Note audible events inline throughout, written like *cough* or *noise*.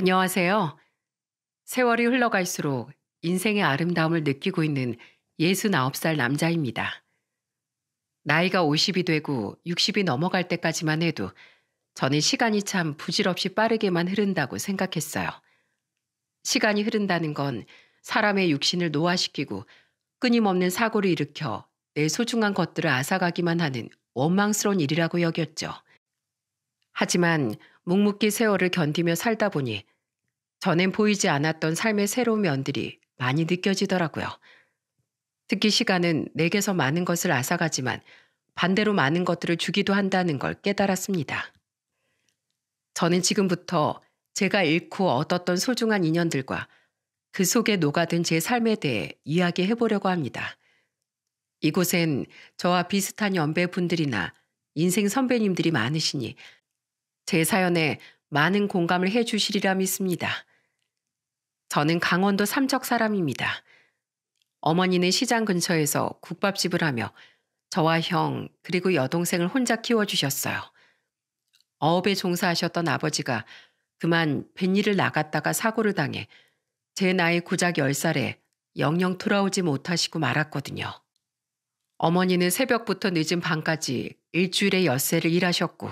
안녕하세요. 세월이 흘러갈수록 인생의 아름다움을 느끼고 있는 69살 남자입니다. 나이가 50이 되고 60이 넘어갈 때까지만 해도 저는 시간이 참 부질없이 빠르게만 흐른다고 생각했어요. 시간이 흐른다는 건 사람의 육신을 노화시키고 끊임없는 사고를 일으켜 내 소중한 것들을 앗아가기만 하는 원망스러운 일이라고 여겼죠. 하지만 묵묵히 세월을 견디며 살다 보니 전엔 보이지 않았던 삶의 새로운 면들이 많이 느껴지더라고요. 특히 시간은 내게서 많은 것을 앗아가지만 반대로 많은 것들을 주기도 한다는 걸 깨달았습니다. 저는 지금부터 제가 잃고 얻었던 소중한 인연들과 그 속에 녹아든 제 삶에 대해 이야기해 보려고 합니다. 이곳엔 저와 비슷한 연배 분들이나 인생 선배님들이 많으시니 제 사연에 많은 공감을 해 주시리라 믿습니다. 저는 강원도 삼척 사람입니다. 어머니는 시장 근처에서 국밥집을 하며 저와 형 그리고 여동생을 혼자 키워주셨어요. 어업에 종사하셨던 아버지가 그만 뱃일을 나갔다가 사고를 당해 제 나이 고작 10살에 영영 돌아오지 못하시고 말았거든요. 어머니는 새벽부터 늦은 밤까지 일주일에 엿새를 일하셨고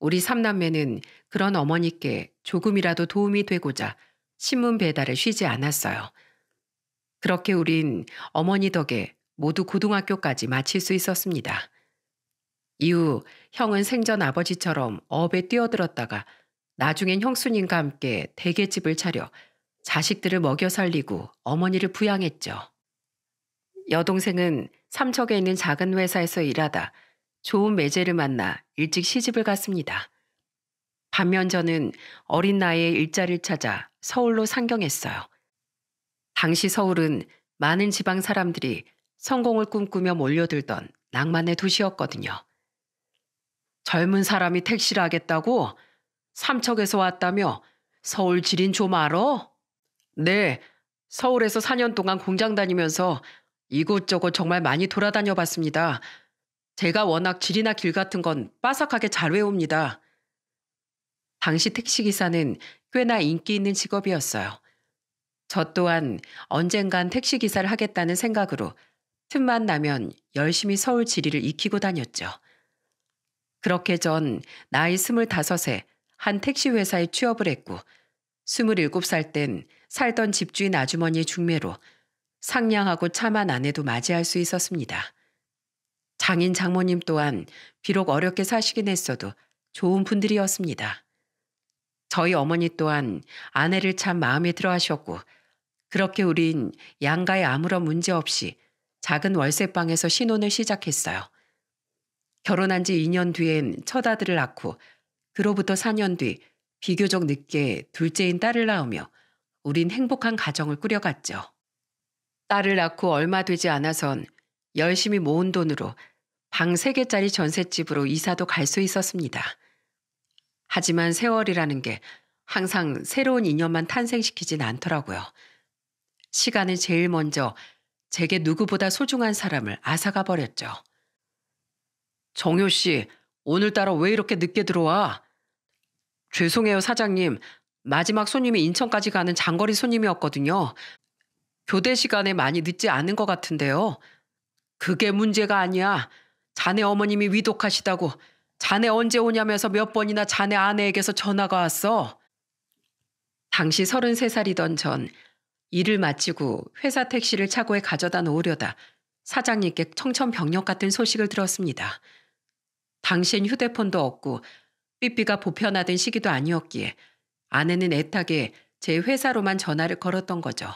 우리 삼남매는 그런 어머니께 조금이라도 도움이 되고자 신문 배달을 쉬지 않았어요. 그렇게 우린 어머니 덕에 모두 고등학교까지 마칠 수 있었습니다. 이후 형은 생전 아버지처럼 업에 뛰어들었다가 나중엔 형수님과 함께 대게집을 차려 자식들을 먹여 살리고 어머니를 부양했죠. 여동생은 삼척에 있는 작은 회사에서 일하다 좋은 매제를 만나 일찍 시집을 갔습니다. 반면 저는 어린 나이에 일자리를 찾아 서울로 상경했어요. 당시 서울은 많은 지방 사람들이 성공을 꿈꾸며 몰려들던 낭만의 도시였거든요. 젊은 사람이 택시를 하겠다고 삼척에서 왔다며 서울 지린 좀 알아? 네, 서울에서 4년 동안 공장 다니면서 이곳저곳 정말 많이 돌아다녀 봤습니다. 제가 워낙 길이나 길 같은 건 빠삭하게 잘 외웁니다. 당시 택시기사는 꽤나 인기 있는 직업이었어요. 저 또한 언젠간 택시기사를 하겠다는 생각으로 틈만 나면 열심히 서울 지리를 익히고 다녔죠. 그렇게 전 나이 스물다섯에 한 택시회사에 취업을 했고 스물일곱 살 땐 살던 집주인 아주머니의 중매로 상냥하고 참한 아내도 맞이할 수 있었습니다. 장인 장모님 또한 비록 어렵게 사시긴 했어도 좋은 분들이었습니다. 저희 어머니 또한 아내를 참 마음에 들어 하셨고 그렇게 우린 양가에 아무런 문제 없이 작은 월세방에서 신혼을 시작했어요. 결혼한 지 2년 뒤엔 첫 아들을 낳고 그로부터 4년 뒤 비교적 늦게 둘째인 딸을 낳으며 우린 행복한 가정을 꾸려갔죠. 딸을 낳고 얼마 되지 않아선 열심히 모은 돈으로 방 3개짜리 전셋집으로 이사도 갈 수 있었습니다. 하지만 세월이라는 게 항상 새로운 인연만 탄생시키진 않더라고요. 시간은 제일 먼저 제게 누구보다 소중한 사람을 앗아가 버렸죠. 정효 씨, 오늘따라 왜 이렇게 늦게 들어와? 죄송해요, 사장님. 마지막 손님이 인천까지 가는 장거리 손님이었거든요. 교대 시간에 많이 늦지 않은 것 같은데요. 그게 문제가 아니야. 자네 어머님이 위독하시다고 자네 언제 오냐면서 몇 번이나 자네 아내에게서 전화가 왔어. 당시 33살이던 전 일을 마치고 회사 택시를 차고에 가져다 놓으려다 사장님께 청천벽력 같은 소식을 들었습니다. 당시엔 휴대폰도 없고 삐삐가 보편하던 시기도 아니었기에 아내는 애타게 제 회사로만 전화를 걸었던 거죠.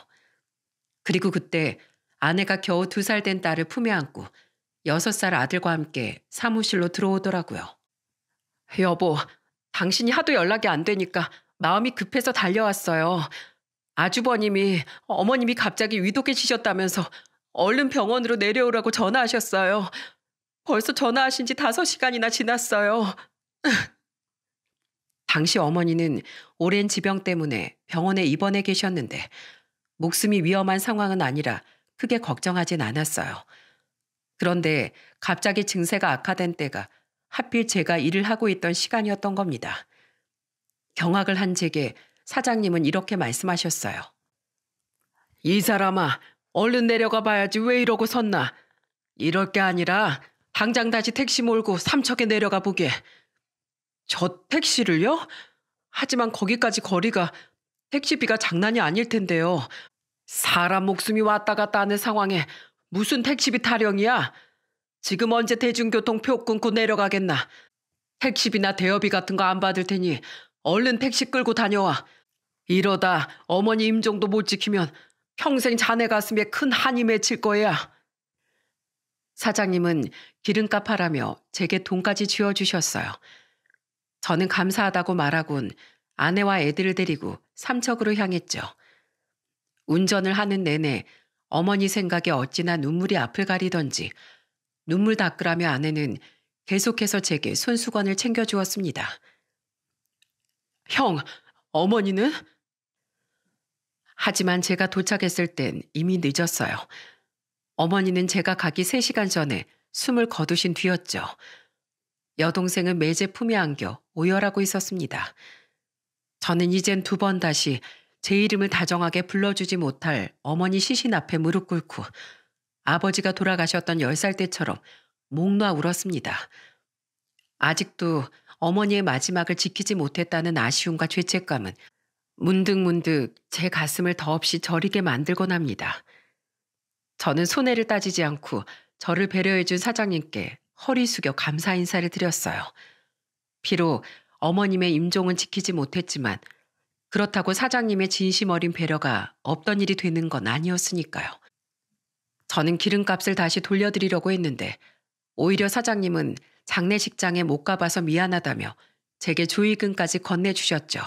그리고 그때 아내가 겨우 두 살 된 딸을 품에 안고 여섯 살 아들과 함께 사무실로 들어오더라고요. 여보, 당신이 하도 연락이 안 되니까 마음이 급해서 달려왔어요. 아주버님이 어머님이 갑자기 위독해지셨다면서 얼른 병원으로 내려오라고 전화하셨어요. 벌써 전화하신 지 다섯 시간이나 지났어요. *laughs* 당시 어머니는 오랜 지병 때문에 병원에 입원해 계셨는데 목숨이 위험한 상황은 아니라 크게 걱정하진 않았어요. 그런데 갑자기 증세가 악화된 때가 하필 제가 일을 하고 있던 시간이었던 겁니다. 경악을 한 제게 사장님은 이렇게 말씀하셨어요. 이 사람아, 얼른 내려가 봐야지 왜 이러고 섰나. 이럴 게 아니라 당장 다시 택시 몰고 삼척에 내려가 보게. 저 택시를요? 하지만 거기까지 거리가 택시비가 장난이 아닐 텐데요. 사람 목숨이 왔다 갔다 하는 상황에 무슨 택시비 타령이야? 지금 언제 대중교통 표 끊고 내려가겠나? 택시비나 대여비 같은 거 안 받을 테니 얼른 택시 끌고 다녀와. 이러다 어머니 임종도 못 지키면 평생 자네 가슴에 큰 한이 맺힐 거야. 사장님은 기름값 하라며 제게 돈까지 쥐어주셨어요. 저는 감사하다고 말하곤 아내와 애들을 데리고 삼척으로 향했죠. 운전을 하는 내내 어머니 생각에 어찌나 눈물이 앞을 가리던지 눈물 닦으라며 아내는 계속해서 제게 손수건을 챙겨주었습니다. 형, 어머니는? 하지만 제가 도착했을 땐 이미 늦었어요. 어머니는 제가 가기 3시간 전에 숨을 거두신 뒤였죠. 여동생은 매제 품에 안겨 오열하고 있었습니다. 저는 이젠 두 번 다시 제 이름을 다정하게 불러주지 못할 어머니 시신 앞에 무릎 꿇고 아버지가 돌아가셨던 열 살 때처럼 목놔 울었습니다. 아직도 어머니의 마지막을 지키지 못했다는 아쉬움과 죄책감은 문득문득 제 가슴을 더없이 저리게 만들곤 합니다. 저는 손해를 따지지 않고 저를 배려해준 사장님께 허리 숙여 감사 인사를 드렸어요. 비록 어머님의 임종은 지키지 못했지만 그렇다고 사장님의 진심 어린 배려가 없던 일이 되는 건 아니었으니까요. 저는 기름값을 다시 돌려드리려고 했는데 오히려 사장님은 장례식장에 못 가봐서 미안하다며 제게 조의금까지 건네주셨죠.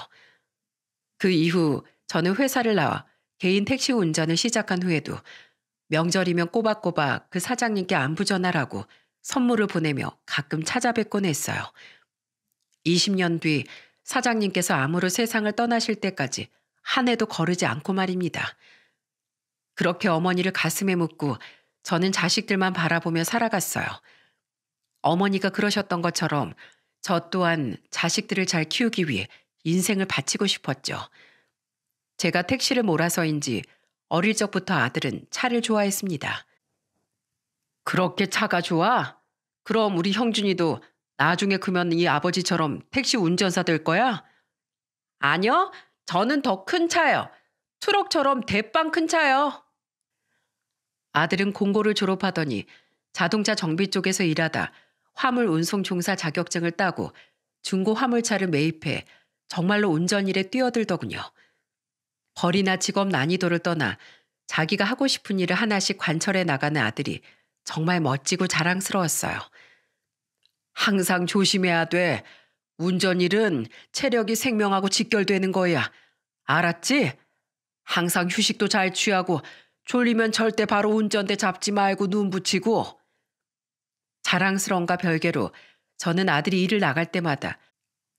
그 이후 저는 회사를 나와 개인 택시 운전을 시작한 후에도 명절이면 꼬박꼬박 그 사장님께 안부 전화라고 선물을 보내며 가끔 찾아뵙곤 했어요. 20년 뒤 사장님께서 암으로 세상을 떠나실 때까지 한 해도 거르지 않고 말입니다. 그렇게 어머니를 가슴에 묻고 저는 자식들만 바라보며 살아갔어요. 어머니가 그러셨던 것처럼 저 또한 자식들을 잘 키우기 위해 인생을 바치고 싶었죠. 제가 택시를 몰아서인지 어릴 적부터 아들은 차를 좋아했습니다. 그렇게 차가 좋아? 그럼 우리 형준이도 나중에 크면 이 아버지처럼 택시 운전사 될 거야? 아니요. 저는 더 큰 차요. 트럭처럼 대빵 큰 차요. 아들은 공고를 졸업하더니 자동차 정비 쪽에서 일하다 화물 운송 종사 자격증을 따고 중고 화물차를 매입해 정말로 운전 일에 뛰어들더군요. 벌이나 직업 난이도를 떠나 자기가 하고 싶은 일을 하나씩 관철해 나가는 아들이 정말 멋지고 자랑스러웠어요. 항상 조심해야 돼. 운전일은 체력이 생명하고 직결되는 거야. 알았지? 항상 휴식도 잘 취하고 졸리면 절대 바로 운전대 잡지 말고 눈 붙이고. 자랑스러운가 별개로 저는 아들이 일을 나갈 때마다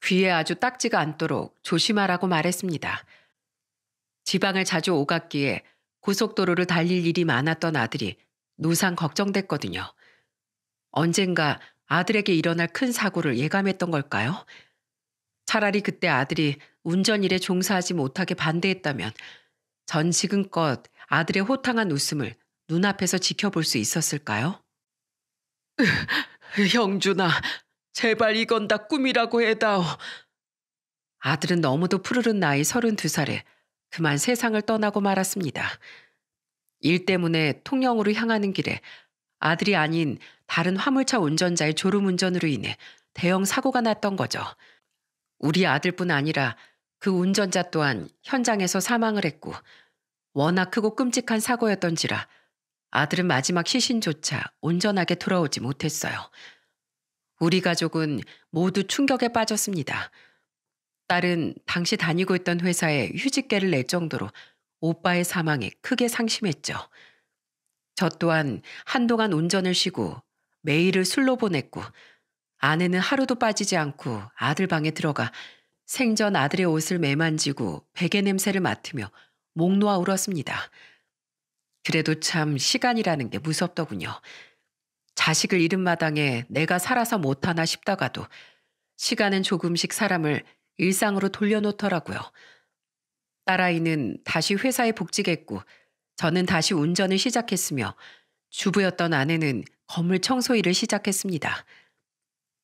귀에 아주 딱지가 앉도록 조심하라고 말했습니다. 지방을 자주 오갔기에 고속도로를 달릴 일이 많았던 아들이 노상 걱정됐거든요. 언젠가 아들에게 일어날 큰 사고를 예감했던 걸까요? 차라리 그때 아들이 운전일에 종사하지 못하게 반대했다면 전 지금껏 아들의 호탕한 웃음을 눈앞에서 지켜볼 수 있었을까요? *laughs* 형준아, 제발 이건 다 꿈이라고 해다오. 아들은 너무도 푸르른 나이 32살에 그만 세상을 떠나고 말았습니다. 일 때문에 통영으로 향하는 길에 아들이 아닌 다른 화물차 운전자의 졸음 운전으로 인해 대형 사고가 났던 거죠. 우리 아들뿐 아니라 그 운전자 또한 현장에서 사망을 했고 워낙 크고 끔찍한 사고였던지라 아들은 마지막 시신조차 온전하게 돌아오지 못했어요. 우리 가족은 모두 충격에 빠졌습니다. 딸은 당시 다니고 있던 회사에 휴직계를 낼 정도로 오빠의 사망에 크게 상심했죠. 저 또한 한동안 운전을 쉬고 매일을 술로 보냈고 아내는 하루도 빠지지 않고 아들 방에 들어가 생전 아들의 옷을 매만지고 베개 냄새를 맡으며 목 놓아 울었습니다. 그래도 참 시간이라는 게 무섭더군요. 자식을 잃은 마당에 내가 살아서 못하나 싶다가도 시간은 조금씩 사람을 일상으로 돌려놓더라고요. 딸아이는 다시 회사에 복직했고 저는 다시 운전을 시작했으며 주부였던 아내는 건물 청소 일을 시작했습니다.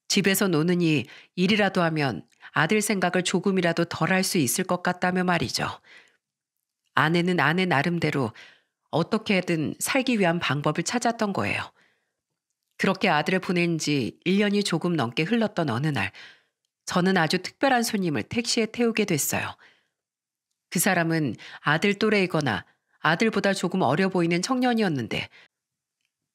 집에서 노느니 일이라도 하면 아들 생각을 조금이라도 덜 할 수 있을 것 같다며 말이죠. 아내는 아내 나름대로 어떻게든 살기 위한 방법을 찾았던 거예요. 그렇게 아들을 보낸 지 1년이 조금 넘게 흘렀던 어느 날, 저는 아주 특별한 손님을 택시에 태우게 됐어요. 그 사람은 아들 또래이거나 아들보다 조금 어려 보이는 청년이었는데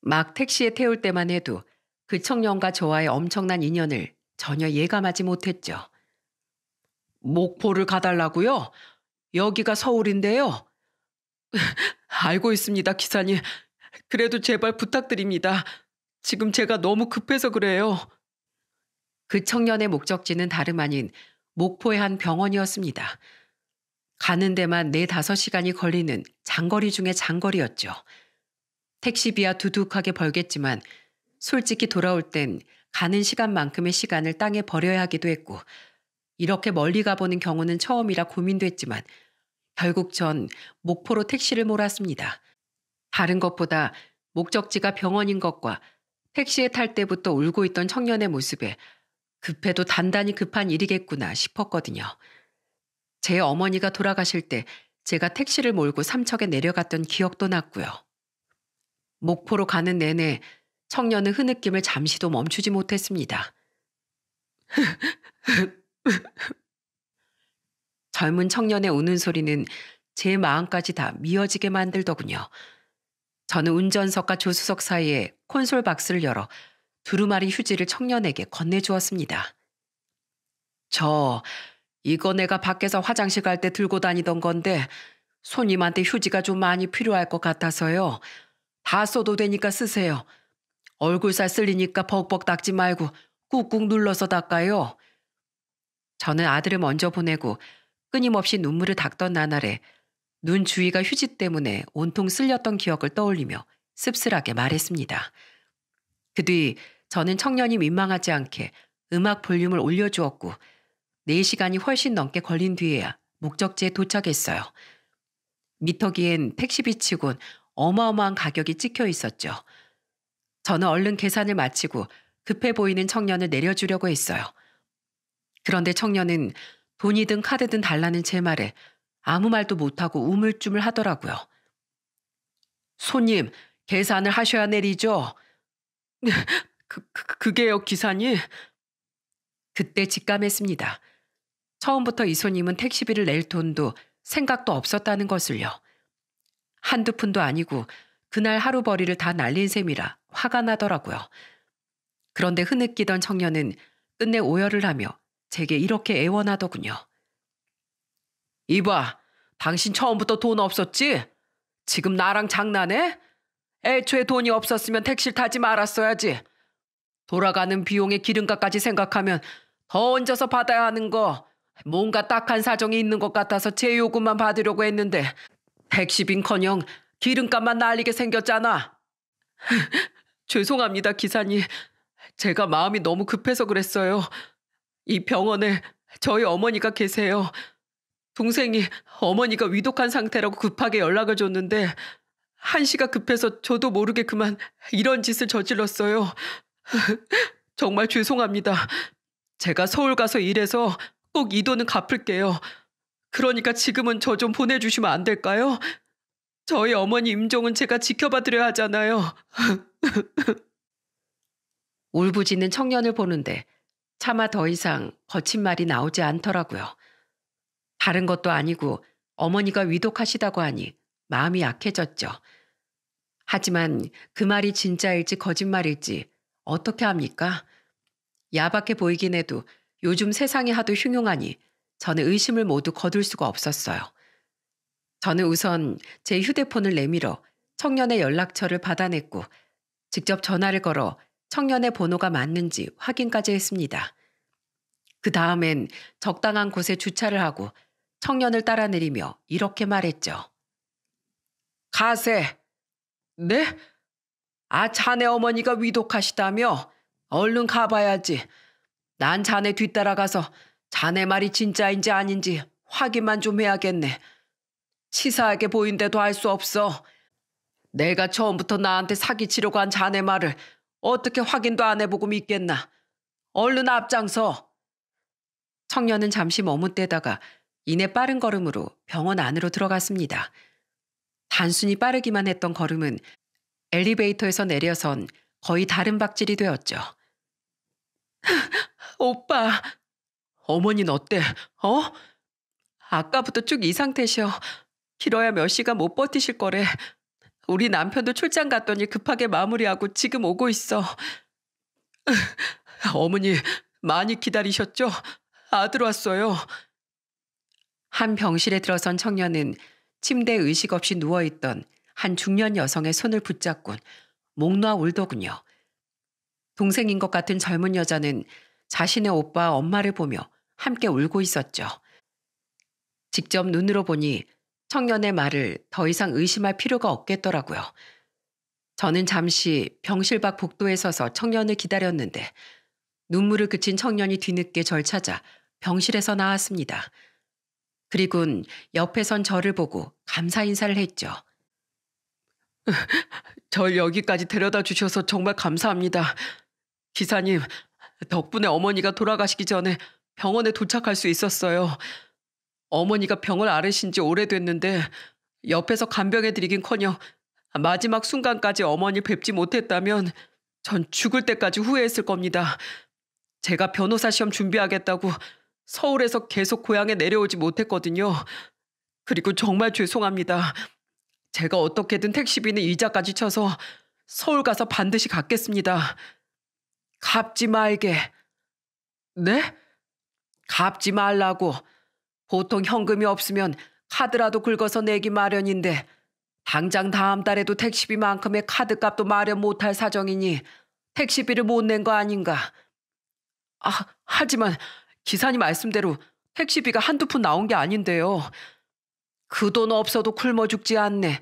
막 택시에 태울 때만 해도 그 청년과 저와의 엄청난 인연을 전혀 예감하지 못했죠. 목포를 가달라고요? 여기가 서울인데요. *laughs* 알고 있습니다, 기사님. 그래도 제발 부탁드립니다. 지금 제가 너무 급해서 그래요. 그 청년의 목적지는 다름 아닌 목포의 한 병원이었습니다. 가는 데만 4, 5시간이 걸리는 장거리 중에 장거리였죠. 택시비야 두둑하게 벌겠지만 솔직히 돌아올 땐 가는 시간만큼의 시간을 땅에 버려야 하기도 했고 이렇게 멀리 가보는 경우는 처음이라 고민됐지만 결국 전 목포로 택시를 몰았습니다. 다른 것보다 목적지가 병원인 것과 택시에 탈 때부터 울고 있던 청년의 모습에 급해도 단단히 급한 일이겠구나 싶었거든요. 제 어머니가 돌아가실 때 제가 택시를 몰고 삼척에 내려갔던 기억도 났고요. 목포로 가는 내내 청년의 흐느낌을 잠시도 멈추지 못했습니다. *laughs* 젊은 청년의 우는 소리는 제 마음까지 다 미어지게 만들더군요. 저는 운전석과 조수석 사이에 콘솔 박스를 열어 두루마리 휴지를 청년에게 건네주었습니다. 저 이거 내가 밖에서 화장실 갈 때 들고 다니던 건데 손님한테 휴지가 좀 많이 필요할 것 같아서요. 다 써도 되니까 쓰세요. 얼굴살 쓸리니까 벅벅 닦지 말고 꾹꾹 눌러서 닦아요. 저는 아들을 먼저 보내고 끊임없이 눈물을 닦던 나날에 눈 주위가 휴지 때문에 온통 쓸렸던 기억을 떠올리며 씁쓸하게 말했습니다. 그 뒤 저는 청년이 민망하지 않게 음악 볼륨을 올려주었고 4시간이 훨씬 넘게 걸린 뒤에야 목적지에 도착했어요. 미터기엔 택시비치곤 어마어마한 가격이 찍혀 있었죠. 저는 얼른 계산을 마치고 급해 보이는 청년을 내려주려고 했어요. 그런데 청년은 돈이든 카드든 달라는 제 말에 아무 말도 못하고 우물쭈물 하더라고요. 손님, 계산을 하셔야 내리죠? *laughs* 그, 그, 그게요, 기사님? 그때 직감했습니다. 처음부터 이소님은 택시비를 낼 돈도 생각도 없었다는 것을요. 한두 푼도 아니고 그날 하루 벌이를 다 날린 셈이라 화가 나더라고요. 그런데 흐느끼던 청년은 끝내 오열을 하며 제게 이렇게 애원하더군요. 이봐, 당신 처음부터 돈 없었지? 지금 나랑 장난해? 애초에 돈이 없었으면 택시를 타지 말았어야지. 돌아가는 비용의 기름값까지 생각하면 더 얹어서 받아야 하는 거 뭔가 딱한 사정이 있는 것 같아서 제요구만 받으려고 했는데 1 1 0인커녕 기름값만 날리게 생겼잖아. *laughs* 죄송합니다, 기사님. 제가 마음이 너무 급해서 그랬어요. 이 병원에 저희 어머니가 계세요. 동생이 어머니가 위독한 상태라고 급하게 연락을 줬는데 한시가 급해서 저도 모르게 그만 이런 짓을 저질렀어요. *laughs* 정말 죄송합니다. 제가 서울 가서 일해서 꼭이 돈은 갚을게요. 그러니까 지금은 저 좀 보내주시면 안 될까요? 저희 어머니 임종은 제가 지켜봐드려야 하잖아요. *laughs* 울부짖는 청년을 보는데 차마 더 이상 거친 말이 나오지 않더라고요. 다른 것도 아니고 어머니가 위독하시다고 하니 마음이 약해졌죠. 하지만 그 말이 진짜일지 거짓말일지 어떻게 합니까? 야박해 보이긴 해도 요즘 세상이 하도 흉흉하니 저는 의심을 모두 거둘 수가 없었어요. 저는 우선 제 휴대폰을 내밀어 청년의 연락처를 받아냈고 직접 전화를 걸어 청년의 번호가 맞는지 확인까지 했습니다. 그 다음엔 적당한 곳에 주차를 하고 청년을 따라 내리며 이렇게 말했죠. 가세. 네? 아, 자네 어머니가 위독하시다며? 얼른 가봐야지. 난 자네 뒤따라가서 자네 말이 진짜인지 아닌지 확인만 좀 해야겠네. 치사하게 보인데도 알 수 없어. 내가 처음부터 나한테 사기치려고 한 자네 말을 어떻게 확인도 안 해보고 믿겠나. 얼른 앞장서. 청년은 잠시 머뭇대다가 이내 빠른 걸음으로 병원 안으로 들어갔습니다. 단순히 빠르기만 했던 걸음은 엘리베이터에서 내려선 거의 다른 박질이 되었죠. 오빠. 어머니는 어때? 어? 아까부터 쭉 이 상태시여. 길어야 몇 시간 못 버티실 거래. 우리 남편도 출장 갔더니 급하게 마무리하고 지금 오고 있어. *laughs* 어머니, 많이 기다리셨죠? 아들 왔어요. 한 병실에 들어선 청년은 침대 의식 없이 누워있던 한 중년 여성의 손을 붙잡곤 목 놓아 울더군요. 동생인 것 같은 젊은 여자는 자신의 오빠 엄마를 보며 함께 울고 있었죠. 직접 눈으로 보니 청년의 말을 더 이상 의심할 필요가 없겠더라고요. 저는 잠시 병실 밖 복도에 서서 청년을 기다렸는데 눈물을 그친 청년이 뒤늦게 절 찾아 병실에서 나왔습니다. 그리곤 옆에 선 저를 보고 감사 인사를 했죠. *laughs* 절 여기까지 데려다 주셔서 정말 감사합니다. 기사님, 덕분에 어머니가 돌아가시기 전에 병원에 도착할 수 있었어요. 어머니가 병을 앓으신 지 오래됐는데 옆에서 간병해드리긴커녕 마지막 순간까지 어머니 뵙지 못했다면 전 죽을 때까지 후회했을 겁니다. 제가 변호사 시험 준비하겠다고 서울에서 계속 고향에 내려오지 못했거든요. 그리고 정말 죄송합니다. 제가 어떻게든 택시비는 이자까지 쳐서 서울 가서 반드시 갚겠습니다. 갚지 말게. 네? 갚지 말라고. 보통 현금이 없으면 카드라도 긁어서 내기 마련인데 당장 다음 달에도 택시비만큼의 카드값도 마련 못할 사정이니 택시비를 못 낸 거 아닌가. 아, 하지만 기사님 말씀대로 택시비가 한두 푼 나온 게 아닌데요. 그 돈 없어도 굶어 죽지 않네.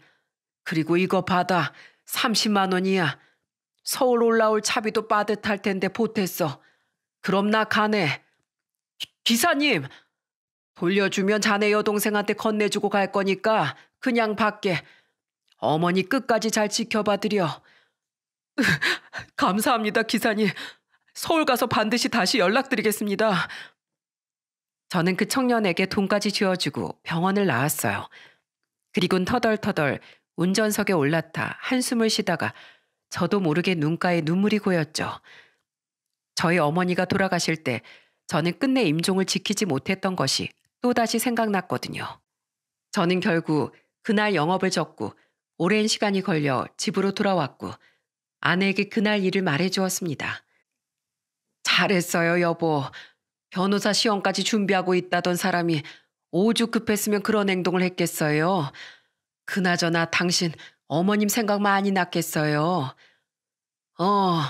그리고 이거 받아. 30만 원이야. 서울 올라올 차비도 빠듯할 텐데 보탰어. 그럼 나 가네. 기, 기사님! 돌려주면 자네 여동생한테 건네주고 갈 거니까 그냥 밖에. 어머니 끝까지 잘 지켜봐드려. *laughs* 감사합니다, 기사님. 서울 가서 반드시 다시 연락드리겠습니다. 저는 그 청년에게 돈까지 쥐어주고 병원을 나왔어요. 그리곤 터덜터덜 운전석에 올라타 한숨을 쉬다가 저도 모르게 눈가에 눈물이 고였죠. 저희 어머니가 돌아가실 때 저는 끝내 임종을 지키지 못했던 것이 또다시 생각났거든요. 저는 결국 그날 영업을 접고 오랜 시간이 걸려 집으로 돌아왔고 아내에게 그날 일을 말해 주었습니다. 잘했어요, 여보. 변호사 시험까지 준비하고 있다던 사람이 오죽 급했으면 그런 행동을 했겠어요. 그나저나 당신 어머님 생각 많이 났겠어요. 어,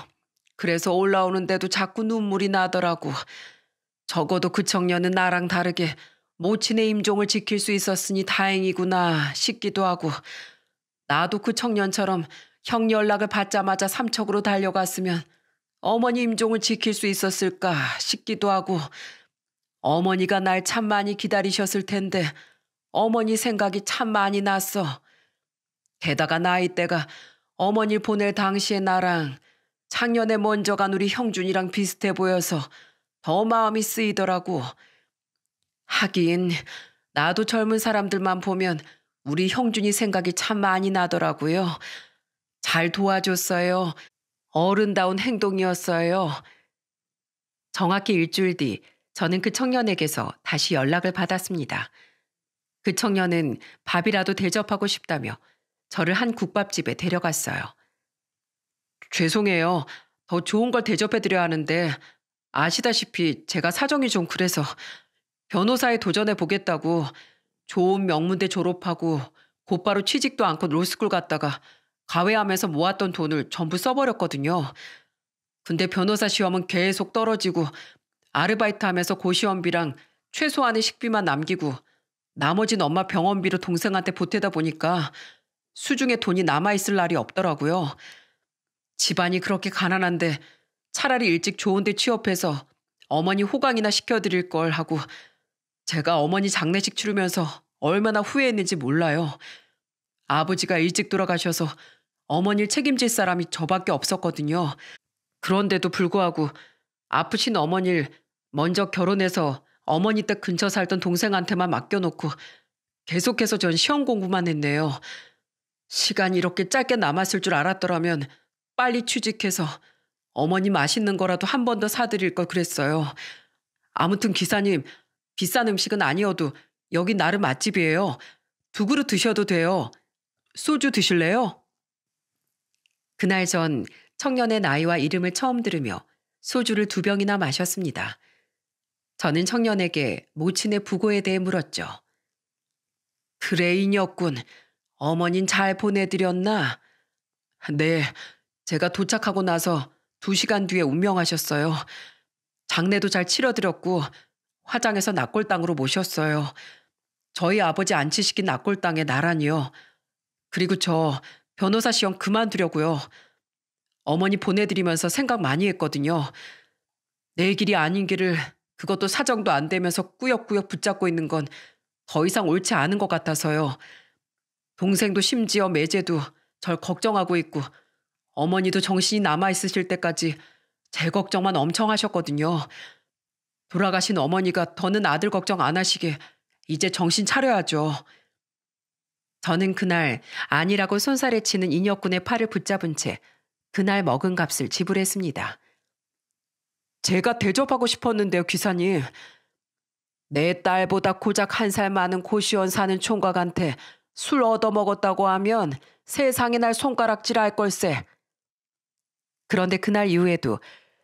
그래서 올라오는데도 자꾸 눈물이 나더라고. 적어도 그 청년은 나랑 다르게 모친의 임종을 지킬 수 있었으니 다행이구나 싶기도 하고 나도 그 청년처럼 형 연락을 받자마자 삼척으로 달려갔으면 어머니 임종을 지킬 수 있었을까 싶기도 하고 어머니가 날 참 많이 기다리셨을 텐데 어머니 생각이 참 많이 났어. 게다가 나이대가 어머니 보낼 당시의 나랑 작년에 먼저 간 우리 형준이랑 비슷해 보여서 더 마음이 쓰이더라고. 하긴 나도 젊은 사람들만 보면 우리 형준이 생각이 참 많이 나더라고요. 잘 도와줬어요. 어른다운 행동이었어요. 정확히 일주일 뒤 저는 그 청년에게서 다시 연락을 받았습니다. 그 청년은 밥이라도 대접하고 싶다며 저를 한 국밥집에 데려갔어요. 죄송해요. 더 좋은 걸 대접해드려야 하는데 아시다시피 제가 사정이 좀 그래서 변호사에 도전해 보겠다고 좋은 명문대 졸업하고 곧바로 취직도 않고 로스쿨 갔다가 가외하면서 모았던 돈을 전부 써버렸거든요. 근데 변호사 시험은 계속 떨어지고 아르바이트 하면서 고시원비랑 최소한의 식비만 남기고 나머진 엄마 병원비로 동생한테 보태다 보니까 수중에 돈이 남아있을 날이 없더라고요. 집안이 그렇게 가난한데 차라리 일찍 좋은 데 취업해서 어머니 호강이나 시켜드릴 걸 하고 제가 어머니 장례식 치르면서 얼마나 후회했는지 몰라요. 아버지가 일찍 돌아가셔서 어머니를 책임질 사람이 저밖에 없었거든요. 그런데도 불구하고 아프신 어머니를 먼저 결혼해서 어머니 댁 근처 살던 동생한테만 맡겨놓고 계속해서 전 시험 공부만 했네요. 시간이 이렇게 짧게 남았을 줄 알았더라면 빨리 취직해서 어머니 맛있는 거라도 한 번 더 사드릴 걸 그랬어요. 아무튼 기사님, 비싼 음식은 아니어도 여기 나름 맛집이에요. 두 그릇 드셔도 돼요. 소주 드실래요? 그날 전 청년의 나이와 이름을 처음 들으며 소주를 두 병이나 마셨습니다. 저는 청년에게 모친의 부고에 대해 물었죠. 그레인이었군. 그래 어머닌 잘 보내드렸나? 네, 제가 도착하고 나서 두 시간 뒤에 운명하셨어요. 장례도 잘 치러드렸고 화장해서 낙골당으로 모셨어요. 저희 아버지 안치시킨 낙골당에 나란히요. 그리고 저 변호사 시험 그만두려고요. 어머니 보내드리면서 생각 많이 했거든요. 내 길이 아닌 길을 그것도 사정도 안 되면서 꾸역꾸역 붙잡고 있는 건 더 이상 옳지 않은 것 같아서요. 동생도 심지어 매제도 절 걱정하고 있고 어머니도 정신이 남아있으실 때까지 제 걱정만 엄청 하셨거든요. 돌아가신 어머니가 더는 아들 걱정 안 하시게 이제 정신 차려야죠. 저는 그날 아니라고 손살에 치는 인혁군의 팔을 붙잡은 채 그날 먹은 값을 지불했습니다. 제가 대접하고 싶었는데요, 귀사님내 딸보다 고작 한 살 많은 고시원 사는 총각한테 술 얻어먹었다고 하면 세상에 날 손가락질 할 걸세. 그런데 그날 이후에도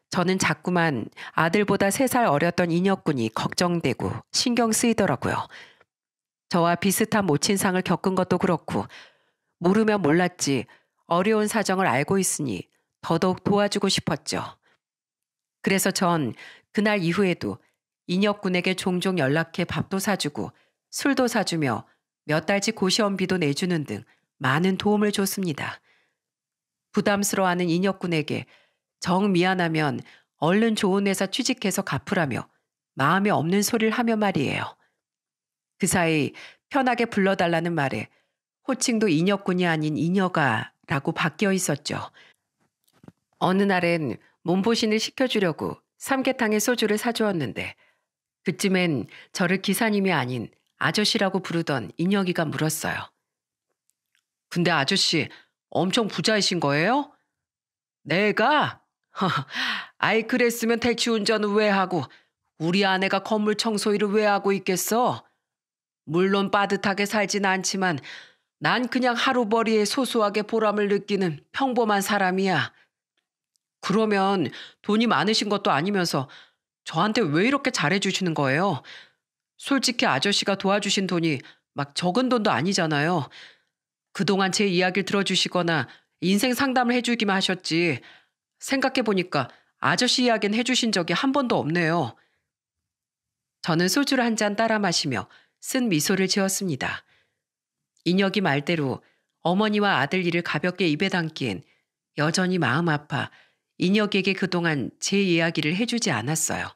저는 자꾸만 아들보다 세 살 어렸던 인혁군이 걱정되고 신경 쓰이더라고요. 저와 비슷한 모친상을 겪은 것도 그렇고 모르면 몰랐지 어려운 사정을 알고 있으니 더더욱 도와주고 싶었죠. 그래서 전 그날 이후에도 인혁군에게 종종 연락해 밥도 사주고 술도 사주며 몇 달치 고시원비도 내주는 등 많은 도움을 줬습니다. 부담스러워하는 인혁군에게 정 미안하면 얼른 좋은 회사 취직해서 갚으라며 마음에 없는 소리를 하며 말이에요. 그 사이 편하게 불러달라는 말에 호칭도 인혁군이 아닌 인여가라고 바뀌어 있었죠. 어느 날엔 몸보신을 시켜주려고 삼계탕에 소주를 사주었는데 그쯤엔 저를 기사님이 아닌 아저씨라고 부르던 인혁이가 물었어요. 근데 아저씨 엄청 부자이신 거예요? 내가? *laughs* 아이 그랬으면 택시운전을왜 하고 우리 아내가 건물 청소일을 왜 하고 있겠어? 물론 빠듯하게 살진 않지만 난 그냥 하루벌이에 소소하게 보람을 느끼는 평범한 사람이야. 그러면 돈이 많으신 것도 아니면서 저한테 왜 이렇게 잘해주시는 거예요? 솔직히 아저씨가 도와주신 돈이 막 적은 돈도 아니잖아요. 그동안 제 이야기를 들어주시거나 인생 상담을 해주기만 하셨지 생각해보니까 아저씨 이야기는 해주신 적이 한 번도 없네요. 저는 소주를 한 잔 따라 마시며 쓴 미소를 지었습니다. 인혁이 말대로 어머니와 아들 일을 가볍게 입에 담긴 여전히 마음 아파 인혁에게 그동안 제 이야기를 해주지 않았어요.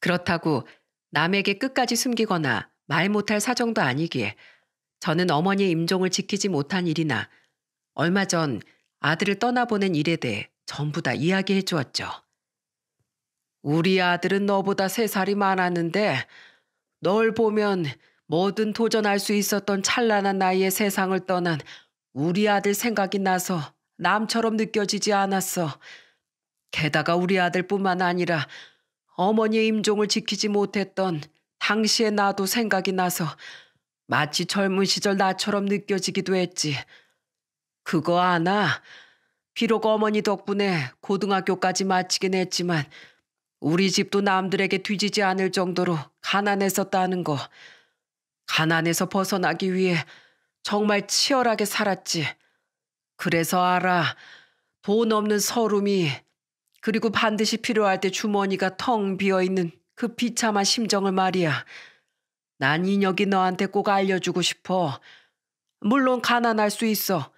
그렇다고 남에게 끝까지 숨기거나 말 못할 사정도 아니기에 저는 어머니의 임종을 지키지 못한 일이나 얼마 전 아들을 떠나보낸 일에 대해 전부 다 이야기해 주었죠. 우리 아들은 너보다 세 살이 많았는데 널 보면 뭐든 도전할 수 있었던 찬란한 나이에 세상을 떠난 우리 아들 생각이 나서 남처럼 느껴지지 않았어. 게다가 우리 아들뿐만 아니라 어머니의 임종을 지키지 못했던 당시의 나도 생각이 나서 마치 젊은 시절 나처럼 느껴지기도 했지. 그거 아나? 비록 어머니 덕분에 고등학교까지 마치긴 했지만 우리 집도 남들에게 뒤지지 않을 정도로 가난했었다는 거. 가난에서 벗어나기 위해 정말 치열하게 살았지. 그래서 알아. 돈 없는 서름이 그리고 반드시 필요할 때 주머니가 텅 비어있는 그 비참한 심정을 말이야. 난 인혁이 너한테 꼭 알려주고 싶어. 물론 가난할 수 있어.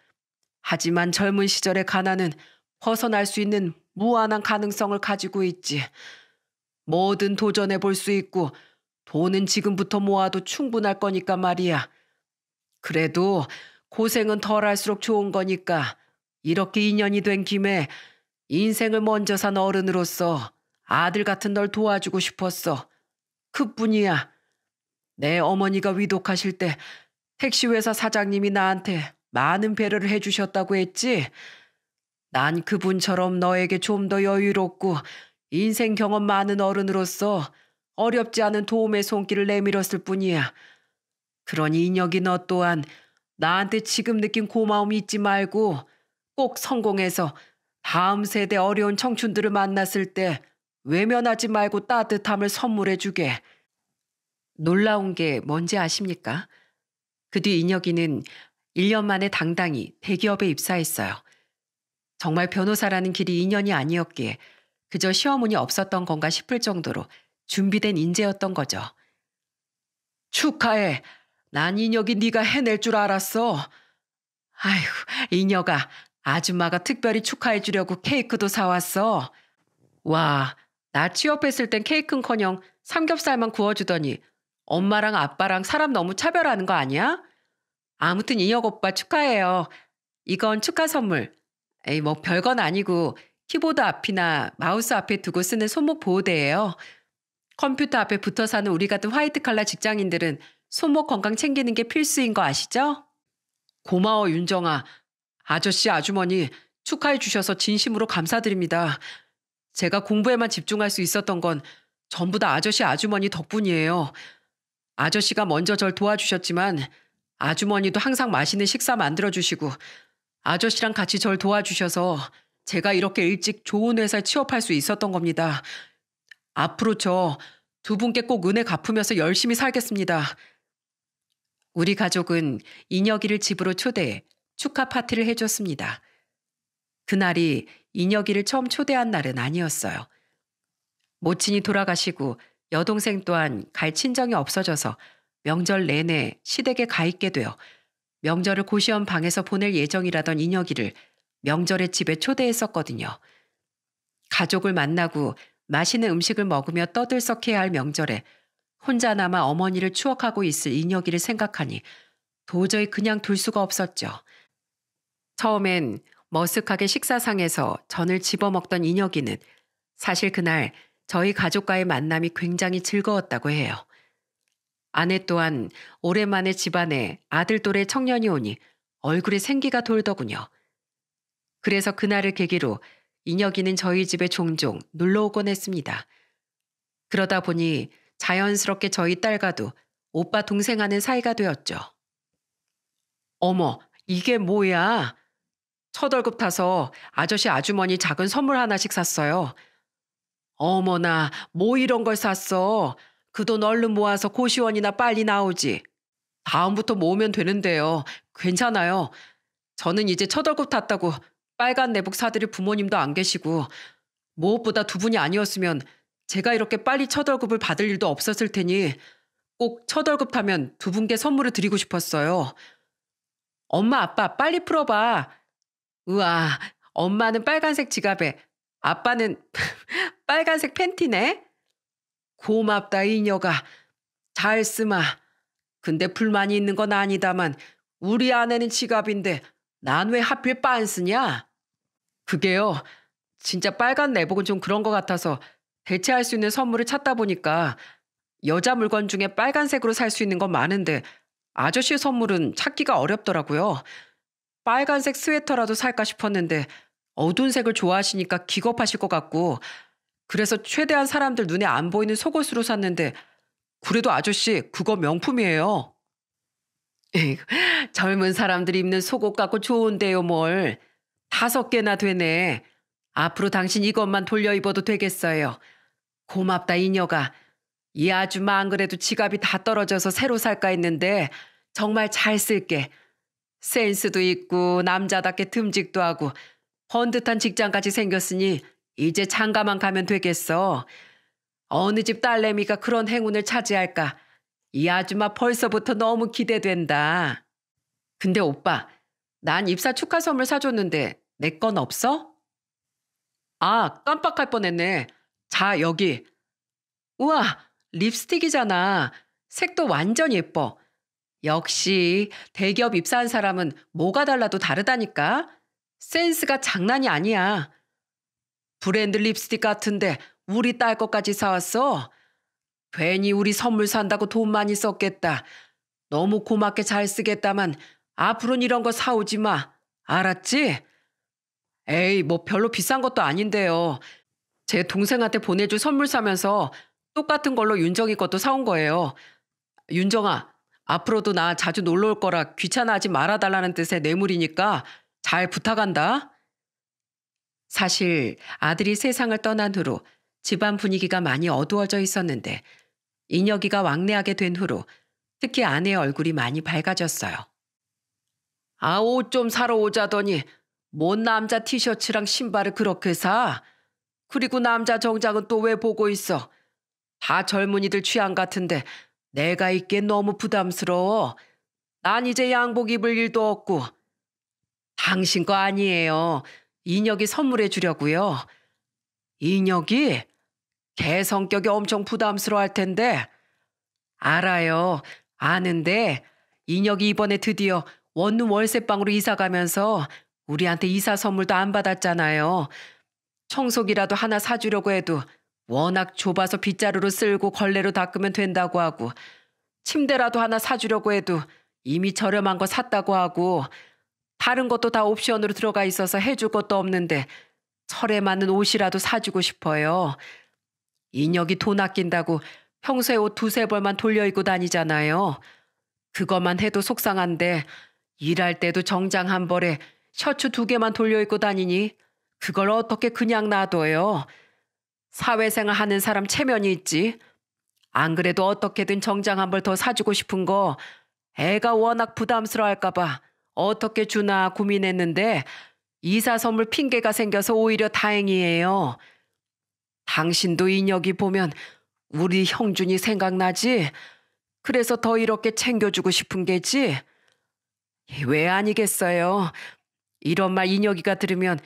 하지만 젊은 시절의 가난은 벗어날 수 있는 무한한 가능성을 가지고 있지. 뭐든 도전해 볼 수 있고 돈은 지금부터 모아도 충분할 거니까 말이야. 그래도 고생은 덜할수록 좋은 거니까 이렇게 인연이 된 김에 인생을 먼저 산 어른으로서 아들 같은 널 도와주고 싶었어. 그뿐이야. 내 어머니가 위독하실 때 택시회사 사장님이 나한테 많은 배려를 해주셨다고 했지. 난 그분처럼 너에게 좀 더 여유롭고 인생 경험 많은 어른으로서 어렵지 않은 도움의 손길을 내밀었을 뿐이야. 그러니 인혁이 너 또한 나한테 지금 느낀 고마움 잊지 말고 꼭 성공해서 다음 세대 어려운 청춘들을 만났을 때 외면하지 말고 따뜻함을 선물해 주게. 놀라운 게 뭔지 아십니까? 그 뒤 인혁이는 1년 만에 당당히 대기업에 입사했어요. 정말 변호사라는 길이 인연이 아니었기에 그저 시어문이 없었던 건가 싶을 정도로 준비된 인재였던 거죠. 축하해. 난 인혁이 네가 해낼 줄 알았어. 아휴, 인혁아, 아줌마가 특별히 축하해 주려고 케이크도 사왔어. 와, 나 취업했을 땐 케이크는커녕 삼겹살만 구워주더니 엄마랑 아빠랑 사람 너무 차별하는 거 아니야? 아무튼 이혁 오빠 축하해요. 이건 축하 선물. 에이 뭐 별건 아니고 키보드 앞이나 마우스 앞에 두고 쓰는 손목 보호대예요. 컴퓨터 앞에 붙어 사는 우리 같은 화이트 칼라 직장인들은 손목 건강 챙기는 게 필수인 거 아시죠? 고마워 윤정아. 아저씨, 아주머니 축하해 주셔서 진심으로 감사드립니다. 제가 공부에만 집중할 수 있었던 건 전부 다 아저씨, 아주머니 덕분이에요. 아저씨가 먼저 절 도와주셨지만 아주머니도 항상 맛있는 식사 만들어주시고 아저씨랑 같이 절 도와주셔서 제가 이렇게 일찍 좋은 회사에 취업할 수 있었던 겁니다. 앞으로 저 두 분께 꼭 은혜 갚으면서 열심히 살겠습니다. 우리 가족은 인혁이를 집으로 초대해 축하 파티를 해줬습니다. 그날이 인혁이를 처음 초대한 날은 아니었어요. 모친이 돌아가시고 여동생 또한 갈 친정이 없어져서 명절 내내 시댁에 가 있게 되어 명절을 고시원 방에서 보낼 예정이라던 인혁이를 명절에 집에 초대했었거든요. 가족을 만나고 맛있는 음식을 먹으며 떠들썩해야 할 명절에 혼자 남아 어머니를 추억하고 있을 인혁이를 생각하니 도저히 그냥 둘 수가 없었죠. 처음엔 머쓱하게 식사상에서 전을 집어먹던 인혁이는 사실 그날 저희 가족과의 만남이 굉장히 즐거웠다고 해요. 아내 또한 오랜만에 집안에 아들 또래 청년이 오니 얼굴에 생기가 돌더군요. 그래서 그날을 계기로 인혁이는 저희 집에 종종 놀러 오곤 했습니다. 그러다 보니 자연스럽게 저희 딸과도 오빠 동생 하는 사이가 되었죠. 어머, 이게 뭐야? 첫월급 타서 아저씨 아주머니 작은 선물 하나씩 샀어요. 어머나, 뭐 이런 걸 샀어. 그 돈 얼른 모아서 고시원이나 빨리 나오지. 다음부터 모으면 되는데요. 괜찮아요. 저는 이제 첫월급 탔다고 빨간 내복 사드릴 부모님도 안 계시고 무엇보다 두 분이 아니었으면 제가 이렇게 빨리 첫월급을 받을 일도 없었을 테니 꼭 첫월급 타면 두 분께 선물을 드리고 싶었어요. 엄마 아빠 빨리 풀어봐. 우와, 엄마는 빨간색 지갑에, 아빠는 *laughs* 빨간색 팬티네? 고맙다, 이녀가. 잘 쓰마. 근데 불만이 있는 건 아니다만, 우리 아내는 지갑인데, 난 왜 하필 빤스냐? 그게요, 진짜 빨간 내복은 좀 그런 것 같아서 대체할 수 있는 선물을 찾다 보니까 여자 물건 중에 빨간색으로 살 수 있는 건 많은데 아저씨 선물은 찾기가 어렵더라고요. 빨간색 스웨터라도 살까 싶었는데 어두운 색을 좋아하시니까 기겁하실 것 같고 그래서 최대한 사람들 눈에 안 보이는 속옷으로 샀는데 그래도 아저씨 그거 명품이에요. 젊은 사람들이 입는 속옷 갖고 좋은데요 뭘. 다섯 개나 되네. 앞으로 당신 이것만 돌려 입어도 되겠어요. 고맙다 이녀가. 이 아줌마 안 그래도 지갑이 다 떨어져서 새로 살까 했는데 정말 잘 쓸게. 센스도 있고 남자답게 듬직도 하고 번듯한 직장까지 생겼으니 이제 장가만 가면 되겠어. 어느 집 딸내미가 그런 행운을 차지할까. 이 아줌마 벌써부터 너무 기대된다. 근데 오빠, 난 입사 축하 선물 사줬는데 내 건 없어? 아, 깜빡할 뻔했네. 자, 여기. 우와, 립스틱이잖아. 색도 완전 예뻐. 역시 대기업 입사한 사람은 뭐가 달라도 다르다니까. 센스가 장난이 아니야. 브랜드 립스틱 같은데 우리 딸 것까지 사왔어. 괜히 우리 선물 산다고 돈 많이 썼겠다. 너무 고맙게 잘 쓰겠다만 앞으로는 이런 거 사오지 마. 알았지? 에이 뭐 별로 비싼 것도 아닌데요. 제 동생한테 보내줄 선물 사면서 똑같은 걸로 윤정이 것도 사온 거예요. 윤정아 앞으로도 나 자주 놀러 올 거라 귀찮아하지 말아달라는 뜻의 뇌물이니까 잘 부탁한다. 사실 아들이 세상을 떠난 후로 집안 분위기가 많이 어두워져 있었는데 인혁이가 왕래하게 된 후로 특히 아내의 얼굴이 많이 밝아졌어요. 아 옷 좀 사러 오자더니 뭔 남자 티셔츠랑 신발을 그렇게 사? 그리고 남자 정장은 또 왜 보고 있어? 다 젊은이들 취향 같은데 내가 있기엔 너무 부담스러워. 난 이제 양복 입을 일도 없고. 당신 거 아니에요. 인혁이 선물해 주려고요. 인혁이 개 성격이 엄청 부담스러워 할 텐데. 알아요. 아는데 인혁이 이번에 드디어 원룸 월세방으로 이사 가면서 우리한테 이사 선물도 안 받았잖아요. 청소기라도 하나 사주려고 해도 워낙 좁아서 빗자루로 쓸고 걸레로 닦으면 된다고 하고 침대라도 하나 사주려고 해도 이미 저렴한 거 샀다고 하고 다른 것도 다 옵션으로 들어가 있어서 해줄 것도 없는데 철에 맞는 옷이라도 사주고 싶어요. 인혁이 돈 아낀다고 평소에 옷 두세 벌만 돌려 입고 다니잖아요. 그것만 해도 속상한데 일할 때도 정장 한 벌에 셔츠 두 개만 돌려 입고 다니니 그걸 어떻게 그냥 놔둬요. 사회생활 하는 사람 체면이 있지. 안 그래도 어떻게든 정장 한 벌 더 사주고 싶은 거 애가 워낙 부담스러워할까봐 어떻게 주나 고민했는데 이사 선물 핑계가 생겨서 오히려 다행이에요. 당신도 인혁이 보면 우리 형준이 생각나지? 그래서 더 이렇게 챙겨주고 싶은 게지? 예, 왜 아니겠어요? 이런 말 인혁이가 들으면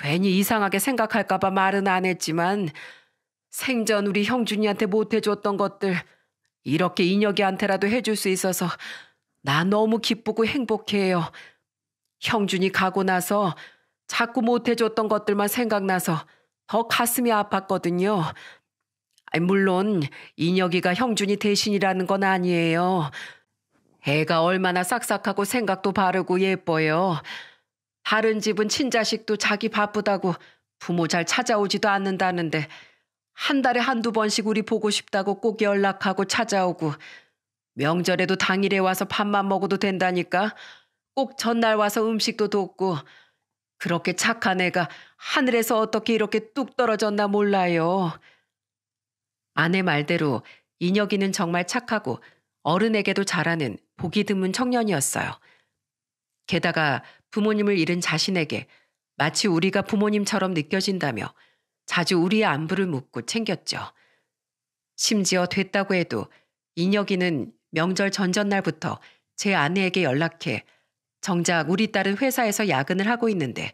괜히 이상하게 생각할까봐 말은 안 했지만 생전 우리 형준이한테 못해줬던 것들 이렇게 인혁이한테라도 해줄 수 있어서 나 너무 기쁘고 행복해요. 형준이 가고 나서 자꾸 못해줬던 것들만 생각나서 더 가슴이 아팠거든요. 물론 인혁이가 형준이 대신이라는 건 아니에요. 애가 얼마나 싹싹하고 생각도 바르고 예뻐요. 다른 집은 친자식도 자기 바쁘다고 부모 잘 찾아오지도 않는다는데 한 달에 한두 번씩 우리 보고 싶다고 꼭 연락하고 찾아오고 명절에도 당일에 와서 밥만 먹어도 된다니까 꼭 전날 와서 음식도 돕고 그렇게 착한 애가 하늘에서 어떻게 이렇게 뚝 떨어졌나 몰라요. 아내 말대로 인혁이는 정말 착하고 어른에게도 잘하는 보기 드문 청년이었어요. 게다가 부모님을 잃은 자신에게 마치 우리가 부모님처럼 느껴진다며 자주 우리의 안부를 묻고 챙겼죠. 심지어 됐다고 해도 인혁이는 명절 전전날부터 제 아내에게 연락해 정작 우리 딸은 회사에서 야근을 하고 있는데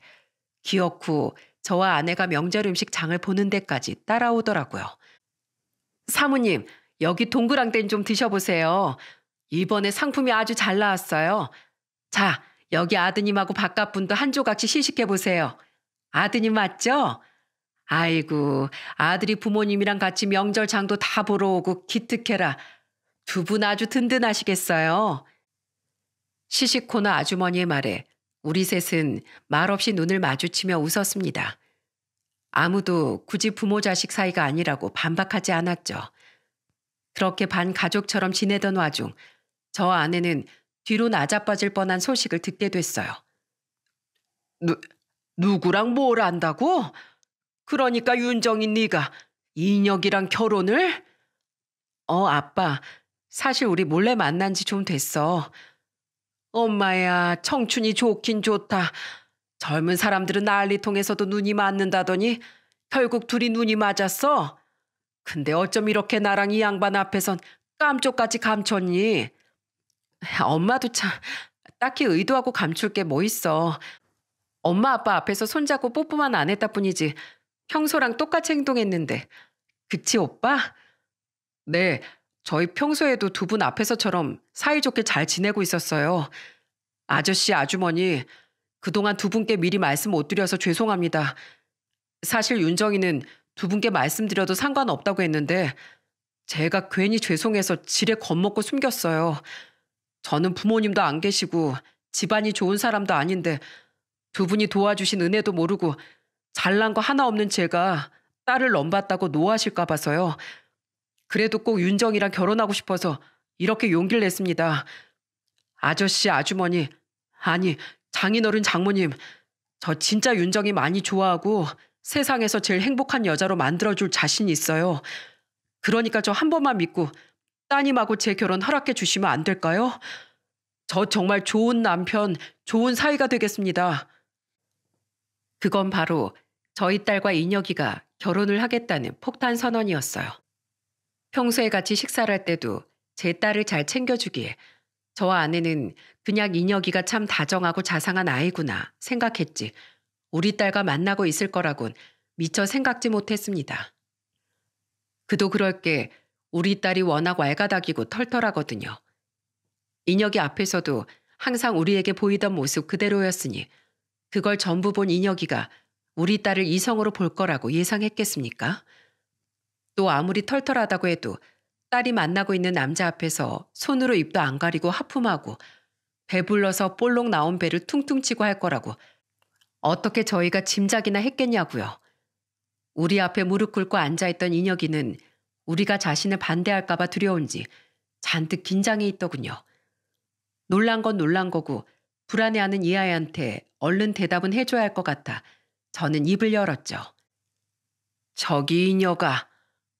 기어코 저와 아내가 명절 음식 장을 보는 데까지 따라오더라고요. 사모님, 여기 동그랑땡 좀 드셔보세요. 이번에 상품이 아주 잘 나왔어요. 자, 여기 아드님하고 바깥분도 한 조각씩 시식해 보세요. 아드님 맞죠? 아이고, 아들이 부모님이랑 같이 명절 장도 다 보러 오고 기특해라. 두 분 아주 든든하시겠어요. 시식코너 아주머니의 말에 우리 셋은 말없이 눈을 마주치며 웃었습니다. 아무도 굳이 부모 자식 사이가 아니라고 반박하지 않았죠. 그렇게 반 가족처럼 지내던 와중 저 아내는 뒤로 낮아빠질 뻔한 소식을 듣게 됐어요. 누, 누구랑 뭘 안다고? 그러니까 윤정이 네가 인혁이랑 결혼을? 어, 아빠. 사실 우리 몰래 만난 지 좀 됐어. 엄마야, 청춘이 좋긴 좋다. 젊은 사람들은 난리통해서도 눈이 맞는다더니 결국 둘이 눈이 맞았어. 근데 어쩜 이렇게 나랑 이 양반 앞에선 깜쪽같이 감췄니? *laughs* 엄마도 참 딱히 의도하고 감출 게 뭐 있어. 엄마 아빠 앞에서 손잡고 뽀뽀만 안 했다 뿐이지 평소랑 똑같이 행동했는데 그치 오빠? 네, 저희 평소에도 두 분 앞에서처럼 사이좋게 잘 지내고 있었어요. 아저씨, 아주머니, 그동안 두 분께 미리 말씀 못 드려서 죄송합니다. 사실 윤정이는 두 분께 말씀드려도 상관없다고 했는데 제가 괜히 죄송해서 지레 겁먹고 숨겼어요. 저는 부모님도 안 계시고 집안이 좋은 사람도 아닌데 두 분이 도와주신 은혜도 모르고 잘난 거 하나 없는 제가 딸을 넘봤다고 노하실까 봐서요. 그래도 꼭 윤정이랑 결혼하고 싶어서 이렇게 용기를 냈습니다. 아저씨, 아주머니, 아니 장인어른 장모님, 저 진짜 윤정이 많이 좋아하고 세상에서 제일 행복한 여자로 만들어줄 자신이 있어요. 그러니까 저 한 번만 믿고 따님하고 제 결혼 허락해 주시면 안 될까요? 저 정말 좋은 남편, 좋은 사이가 되겠습니다. 그건 바로 저희 딸과 인혁이가 결혼을 하겠다는 폭탄 선언이었어요. 평소에 같이 식사를 할 때도 제 딸을 잘 챙겨주기에 저와 아내는 그냥 인혁이가 참 다정하고 자상한 아이구나 생각했지 우리 딸과 만나고 있을 거라곤 미처 생각지 못했습니다. 그도 그럴 게 우리 딸이 워낙 왈가닥이고 털털하거든요. 인혁이 앞에서도 항상 우리에게 보이던 모습 그대로였으니 그걸 전부 본 인혁이가 우리 딸을 이성으로 볼 거라고 예상했겠습니까? 또 아무리 털털하다고 해도 딸이 만나고 있는 남자 앞에서 손으로 입도 안 가리고 하품하고 배불러서 볼록 나온 배를 퉁퉁 치고 할 거라고 어떻게 저희가 짐작이나 했겠냐고요. 우리 앞에 무릎 꿇고 앉아있던 인혁이는 우리가 자신을 반대할까봐 두려운지 잔뜩 긴장해 있더군요. 놀란 건 놀란 거고 불안해하는 이 아이한테 얼른 대답은 해줘야 할 것 같아 저는 입을 열었죠. 저기 이녀가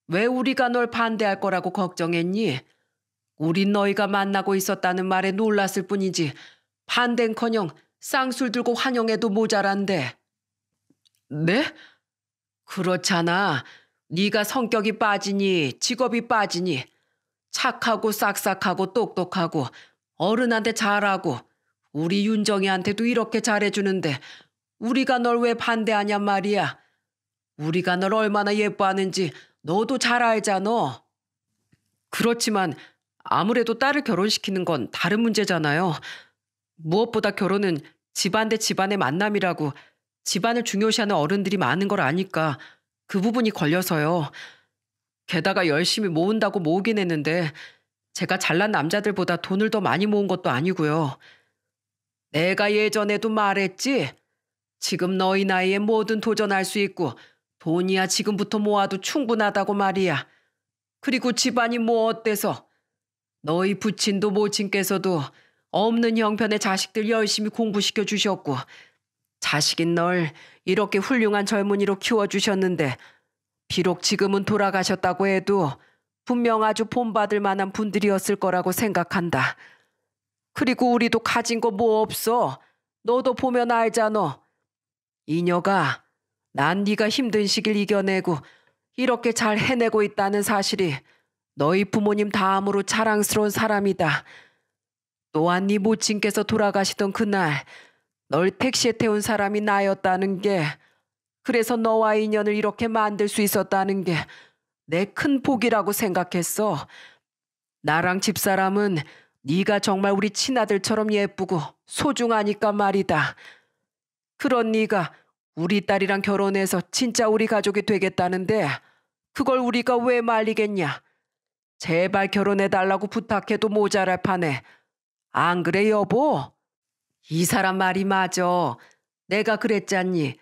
왜 우리가 널 반대할 거라고 걱정했니? 우린 너희가 만나고 있었다는 말에 놀랐을 뿐이지 반댄커녕 쌍술 들고 환영해도 모자란데. 네? 그렇잖아. 네가 성격이 빠지니 직업이 빠지니 착하고 싹싹하고 똑똑하고 어른한테 잘하고 우리 윤정이한테도 이렇게 잘해주는데 우리가 널 왜 반대하냐 말이야. 우리가 널 얼마나 예뻐하는지 너도 잘 알잖아. 그렇지만 아무래도 딸을 결혼시키는 건 다른 문제잖아요. 무엇보다 결혼은 집안 대 집안의 만남이라고 집안을 중요시하는 어른들이 많은 걸 아니까 그 부분이 걸려서요. 게다가 열심히 모은다고 모으긴 했는데 제가 잘난 남자들보다 돈을 더 많이 모은 것도 아니고요. 내가 예전에도 말했지. 지금 너희 나이에 뭐든 도전할 수 있고 돈이야 지금부터 모아도 충분하다고 말이야. 그리고 집안이 뭐 어때서? 너희 부친도 모친께서도 없는 형편의 자식들 열심히 공부시켜 주셨고 자식인 널 이렇게 훌륭한 젊은이로 키워주셨는데 비록 지금은 돌아가셨다고 해도 분명 아주 본받을 만한 분들이었을 거라고 생각한다. 그리고 우리도 가진 거 뭐 없어. 너도 보면 알잖아. 이녀가 난 네가 힘든 시기를 이겨내고 이렇게 잘 해내고 있다는 사실이 너희 부모님 다음으로 자랑스러운 사람이다. 또한 네 모친께서 돌아가시던 그날 널 택시에 태운 사람이 나였다는 게 그래서 너와 인연을 이렇게 만들 수 있었다는 게 내 큰 복이라고 생각했어. 나랑 집사람은 네가 정말 우리 친아들처럼 예쁘고 소중하니까 말이다. 그런 네가 우리 딸이랑 결혼해서 진짜 우리 가족이 되겠다는데 그걸 우리가 왜 말리겠냐. 제발 결혼해달라고 부탁해도 모자랄 판에. 안 그래 여보? 이 사람 말이 맞어 내가 그랬잖니.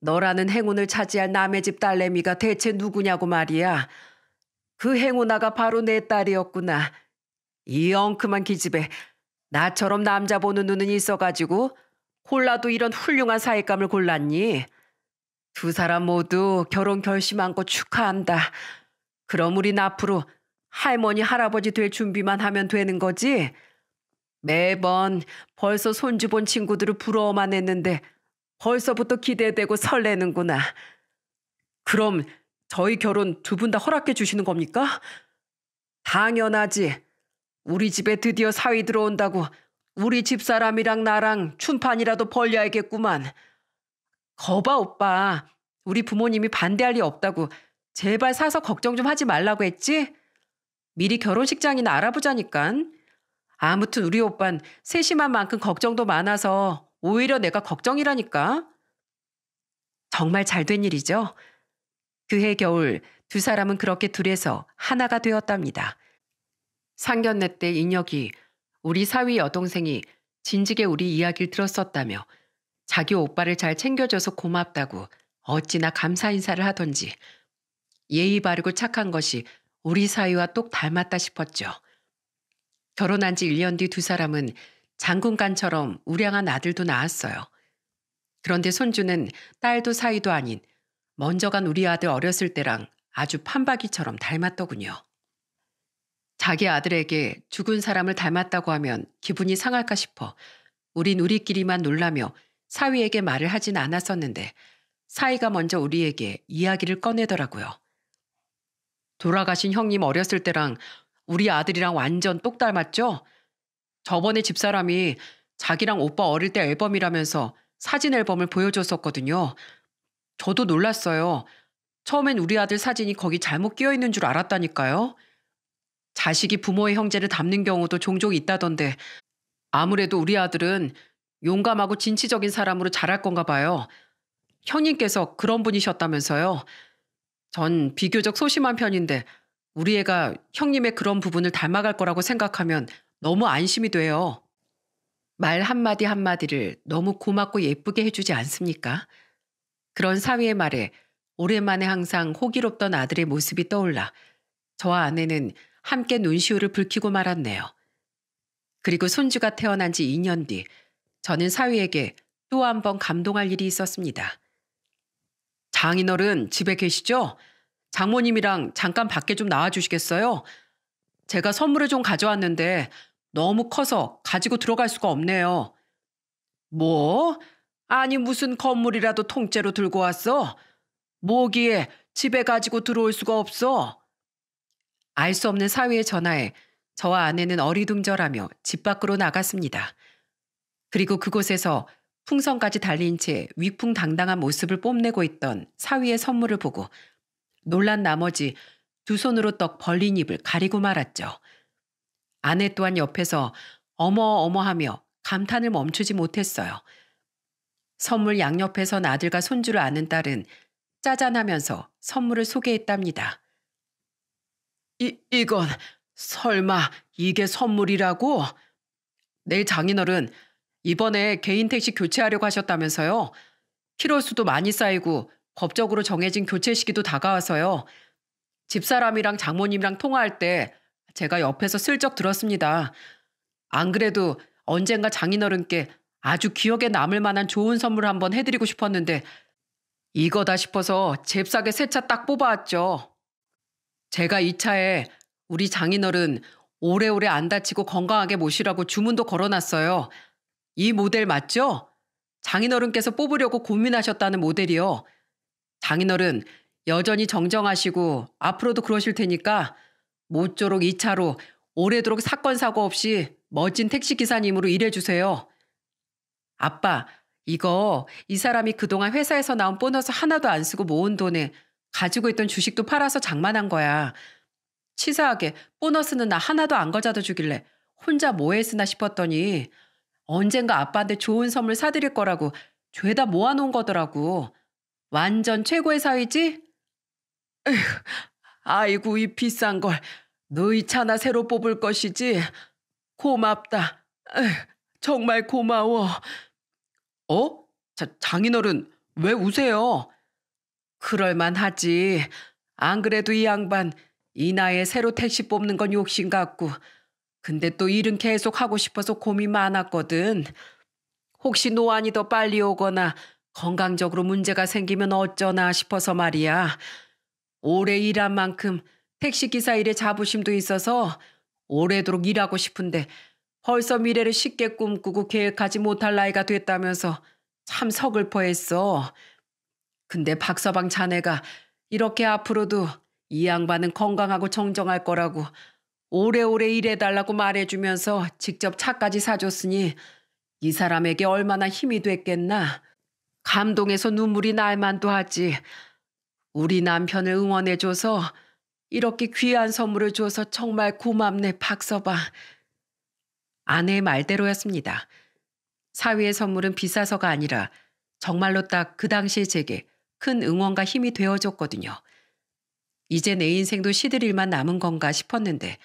너라는 행운을 차지할 남의 집 딸내미가 대체 누구냐고 말이야. 그 행운아가 바로 내 딸이었구나. 이 엉큼한 기집애. 나처럼 남자 보는 눈은 있어가지고 콜라도 이런 훌륭한 사회감을 골랐니? 두 사람 모두 결혼 결심한 거 축하한다. 그럼 우린 앞으로 할머니 할아버지 될 준비만 하면 되는 거지? 매번 벌써 손주 본 친구들을 부러워만 했는데 벌써부터 기대되고 설레는구나. 그럼 저희 결혼 두 분 다 허락해 주시는 겁니까? 당연하지. 우리 집에 드디어 사위 들어온다고 우리 집사람이랑 나랑 춘판이라도 벌려야겠구만. 거봐 오빠. 우리 부모님이 반대할 리 없다고 제발 사서 걱정 좀 하지 말라고 했지? 미리 결혼식장이나 알아보자니깐. 아무튼 우리 오빤 세심한 만큼 걱정도 많아서 오히려 내가 걱정이라니까. 정말 잘 된 일이죠. 그해 겨울 두 사람은 그렇게 둘에서 하나가 되었답니다. 상견례 때 인혁이 우리 사위 여동생이 진지게 우리 이야기를 들었었다며 자기 오빠를 잘 챙겨줘서 고맙다고 어찌나 감사 인사를 하던지 예의 바르고 착한 것이 우리 사위와 똑 닮았다 싶었죠. 결혼한 지 1년 뒤 두 사람은 장군간처럼 우량한 아들도 낳았어요. 그런데 손주는 딸도 사이도 아닌 먼저 간 우리 아들 어렸을 때랑 아주 판박이처럼 닮았더군요. 자기 아들에게 죽은 사람을 닮았다고 하면 기분이 상할까 싶어 우린 우리끼리만 놀라며 사위에게 말을 하진 않았었는데 사위가 먼저 우리에게 이야기를 꺼내더라고요. 돌아가신 형님 어렸을 때랑 우리 아들이랑 완전 똑 닮았죠? 저번에 집사람이 자기랑 오빠 어릴 때 앨범이라면서 사진 앨범을 보여줬었거든요. 저도 놀랐어요. 처음엔 우리 아들 사진이 거기 잘못 끼어 있는 줄 알았다니까요. 자식이 부모의 형제를 닮는 경우도 종종 있다던데 아무래도 우리 아들은 용감하고 진취적인 사람으로 자랄 건가 봐요. 형님께서 그런 분이셨다면서요. 전 비교적 소심한 편인데 우리 애가 형님의 그런 부분을 닮아갈 거라고 생각하면 너무 안심이 돼요. 말 한마디 한마디를 너무 고맙고 예쁘게 해주지 않습니까? 그런 사위의 말에 오랜만에 항상 호기롭던 아들의 모습이 떠올라 저와 아내는 함께 눈시울을 붉히고 말았네요. 그리고 손주가 태어난 지 2년 뒤 저는 사위에게 또 한 번 감동할 일이 있었습니다. 장인어른 집에 계시죠? 장모님이랑 잠깐 밖에 좀 나와 주시겠어요? 제가 선물을 좀 가져왔는데 너무 커서 가지고 들어갈 수가 없네요. 뭐? 아니 무슨 건물이라도 통째로 들고 왔어? 뭐기에 집에 가지고 들어올 수가 없어? 알 수 없는 사위의 전화에 저와 아내는 어리둥절하며 집 밖으로 나갔습니다. 그리고 그곳에서 풍선까지 달린 채 위풍당당한 모습을 뽐내고 있던 사위의 선물을 보고 놀란 나머지 두 손으로 떡 벌린 입을 가리고 말았죠. 아내 또한 옆에서 어머어머 하며 감탄을 멈추지 못했어요. 선물 양옆에 선 아들과 손주를 아는 딸은 짜잔하면서 선물을 소개했답니다. 이, 이건 설마 이게 선물이라고? 내 장인어른 이번에 개인 택시 교체하려고 하셨다면서요. 키로수도 많이 쌓이고 법적으로 정해진 교체 시기도 다가와서요. 집사람이랑 장모님이랑 통화할 때 제가 옆에서 슬쩍 들었습니다. 안 그래도 언젠가 장인어른께 아주 기억에 남을 만한 좋은 선물 한번 해드리고 싶었는데 이거다 싶어서 잽싸게 새 차 딱 뽑아왔죠. 제가 이 차에 우리 장인어른 오래오래 안 다치고 건강하게 모시라고 주문도 걸어놨어요. 이 모델 맞죠? 장인어른께서 뽑으려고 고민하셨다는 모델이요. 장인어른 여전히 정정하시고 앞으로도 그러실 테니까 모쪼록 2차로 오래도록 사건 사고 없이 멋진 택시 기사님으로 일해 주세요. 아빠, 이거 이 사람이 그동안 회사에서 나온 보너스 하나도 안 쓰고 모은 돈에 가지고 있던 주식도 팔아서 장만한 거야. 치사하게 보너스는 나 하나도 안 가져다 주길래 혼자 뭐 했으나 싶었더니 언젠가 아빠한테 좋은 선물 사드릴 거라고 죄다 모아놓은 거더라고. 완전 최고의 사위지? 에휴, 아이고 이 비싼 걸 너희 차나 새로 뽑을 것이지. 고맙다. 에휴, 정말 고마워. 어? 자, 장인어른 왜 우세요? 그럴만하지. 안 그래도 이 양반 이 나이에 새로 택시 뽑는 건 욕심 같고 근데 또 일은 계속 하고 싶어서 고민 많았거든. 혹시 노안이 더 빨리 오거나 건강적으로 문제가 생기면 어쩌나 싶어서 말이야. 오래 일한 만큼 택시기사 일에 자부심도 있어서 오래도록 일하고 싶은데 벌써 미래를 쉽게 꿈꾸고 계획하지 못할 나이가 됐다면서 참 서글퍼했어. 근데 박서방 자네가 이렇게 앞으로도 이 양반은 건강하고 정정할 거라고 오래오래 일해달라고 말해주면서 직접 차까지 사줬으니 이 사람에게 얼마나 힘이 됐겠나. 감동해서 눈물이 날 만도 하지. 우리 남편을 응원해줘서 이렇게 귀한 선물을 줘서 정말 고맙네 박서방. 아내의 말대로였습니다. 사위의 선물은 비싸서가 아니라 정말로 딱 그 당시에 제게 큰 응원과 힘이 되어줬거든요. 이제 내 인생도 시들일만 남은 건가 싶었는데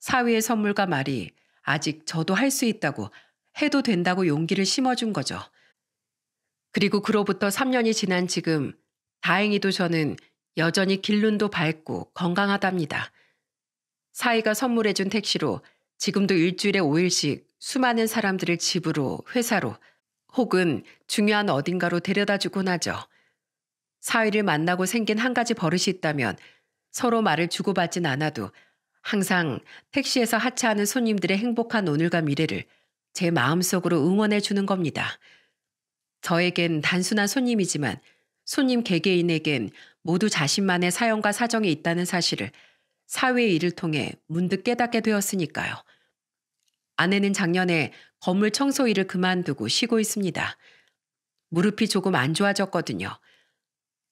사위의 선물과 말이 아직 저도 할 수 있다고 해도 된다고 용기를 심어준 거죠. 그리고 그로부터 3년이 지난 지금 다행히도 저는 여전히 길눈도 밝고 건강하답니다. 사이가 선물해준 택시로 지금도 일주일에 5일씩 수많은 사람들을 집으로, 회사로 혹은 중요한 어딘가로 데려다 주곤 하죠. 사위를 만나고 생긴 한 가지 버릇이 있다면 서로 말을 주고받진 않아도 항상 택시에서 하차하는 손님들의 행복한 오늘과 미래를 제 마음속으로 응원해 주는 겁니다. 저에겐 단순한 손님이지만 손님 개개인에겐 모두 자신만의 사연과 사정이 있다는 사실을 사회의 일을 통해 문득 깨닫게 되었으니까요. 아내는 작년에 건물 청소 일을 그만두고 쉬고 있습니다. 무릎이 조금 안 좋아졌거든요.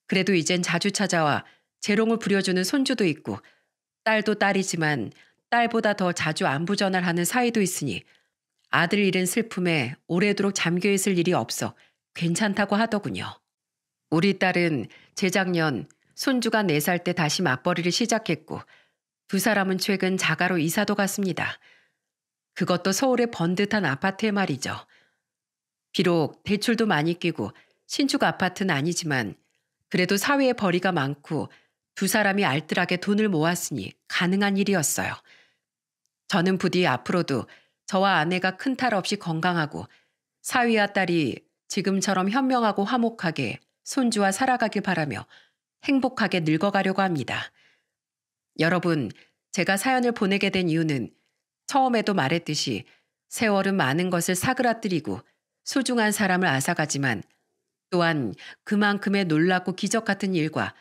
그래도 이젠 자주 찾아와 재롱을 부려주는 손주도 있고 딸도 딸이지만 딸보다 더 자주 안부 전화를 하는 사이도 있으니 아들 잃은 슬픔에 오래도록 잠겨 있을 일이 없어 괜찮다고 하더군요. 우리 딸은 재작년 손주가 4살 때 다시 맞벌이를 시작했고 두 사람은 최근 자가로 이사도 갔습니다. 그것도 서울의 번듯한 아파트에 말이죠. 비록 대출도 많이 끼고 신축 아파트는 아니지만 그래도 사회에 벌이가 많고 두 사람이 알뜰하게 돈을 모았으니 가능한 일이었어요. 저는 부디 앞으로도 저와 아내가 큰 탈 없이 건강하고 사위와 딸이 지금처럼 현명하고 화목하게 손주와 살아가길 바라며 행복하게 늙어가려고 합니다. 여러분, 제가 사연을 보내게 된 이유는 처음에도 말했듯이 세월은 많은 것을 사그라뜨리고 소중한 사람을 앗아가지만 또한 그만큼의 놀랍고 기적 같은 일과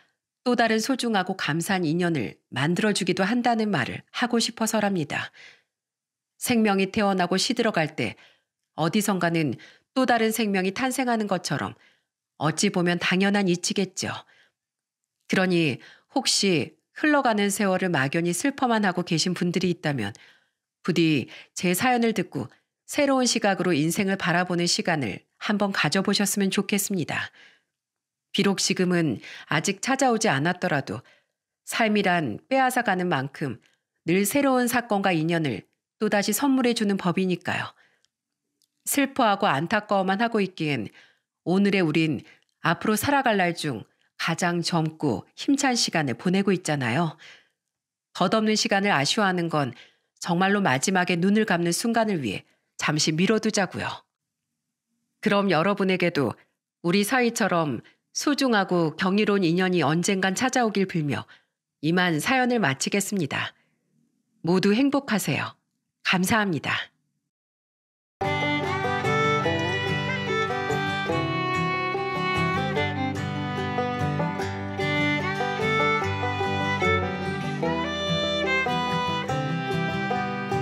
또 다른 소중하고 감사한 인연을 만들어주기도 한다는 말을 하고 싶어서랍니다. 생명이 태어나고 시들어갈 때 어디선가는 또 다른 생명이 탄생하는 것처럼 어찌 보면 당연한 이치겠죠. 그러니 혹시 흘러가는 세월을 막연히 슬퍼만 하고 계신 분들이 있다면 부디 제 사연을 듣고 새로운 시각으로 인생을 바라보는 시간을 한번 가져보셨으면 좋겠습니다. 비록 지금은 아직 찾아오지 않았더라도 삶이란 빼앗아가는 만큼 늘 새로운 사건과 인연을 또다시 선물해주는 법이니까요. 슬퍼하고 안타까워만 하고 있기엔 오늘의 우린 앞으로 살아갈 날 중 가장 젊고 힘찬 시간을 보내고 있잖아요. 덧없는 시간을 아쉬워하는 건 정말로 마지막에 눈을 감는 순간을 위해 잠시 미뤄두자고요. 그럼 여러분에게도 우리 사이처럼 소중하고 경이로운 인연이 언젠간 찾아오길 빌며 이만 사연을 마치겠습니다. 모두 행복하세요. 감사합니다.